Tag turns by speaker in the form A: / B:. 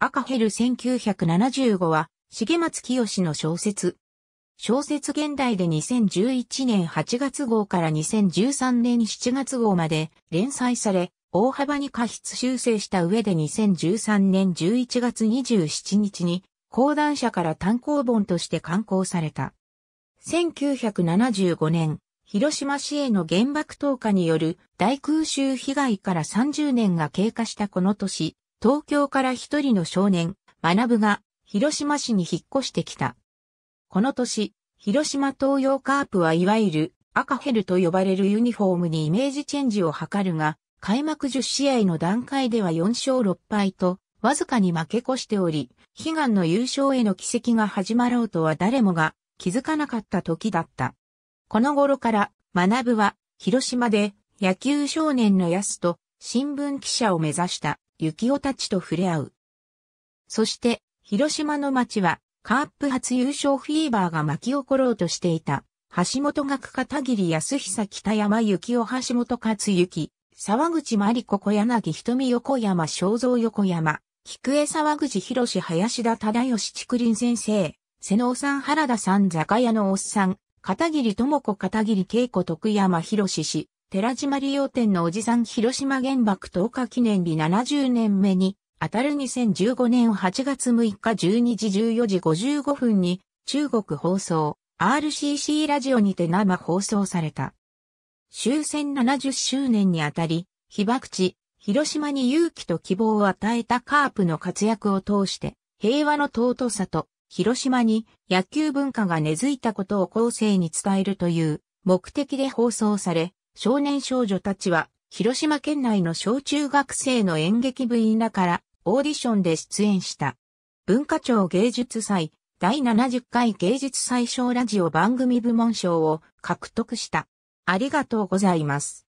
A: 赤ヘル1975は、重松清の小説。小説現代で2011年8月号から2013年7月号まで連載され、大幅に過失修正した上で2013年11月27日に、講談社から単行本として刊行された。1975年、広島市への原爆投下による大空襲被害から30年が経過したこの年、東京から一人の少年、学が広島市に引っ越してきた。この年、広島東洋カープはいわゆる赤ヘルと呼ばれるユニフォームにイメージチェンジを図るが、開幕10試合の段階では4勝6敗と、わずかに負け越しており、悲願の優勝への奇跡が始まろうとは誰もが気づかなかった時だった。この頃から、学は、広島で野球少年の安と新聞記者を目指した。幸男たちと触れ合う。そして、広島の街は、カープ初優勝フィーバーが巻き起ころうとしていた。橋本学片桐康久北山幸男橋本克幸、沢口真理子小柳瞳横山正蔵横山、菊江沢口広志林田忠義竹林先生、瀬能さん原田さん酒屋のおっさん、片桐智子片桐恵子徳山博志氏、寺島利用店のおじさん広島原爆投下記念日70年目に、あたる2015年8月6日12時14時55分に、中国放送、RCC ラジオにて生放送された。終戦70周年にあたり、被爆地、広島に勇気と希望を与えたカープの活躍を通して、平和の尊さと、広島に野球文化が根付いたことを後世に伝えるという目的で放送され、少年少女たちは、広島県内の小中学生の演劇部員らからオーディションで出演した。文化庁芸術祭第70回芸術祭賞ラジオ番組部門賞を獲得した。ありがとうございます。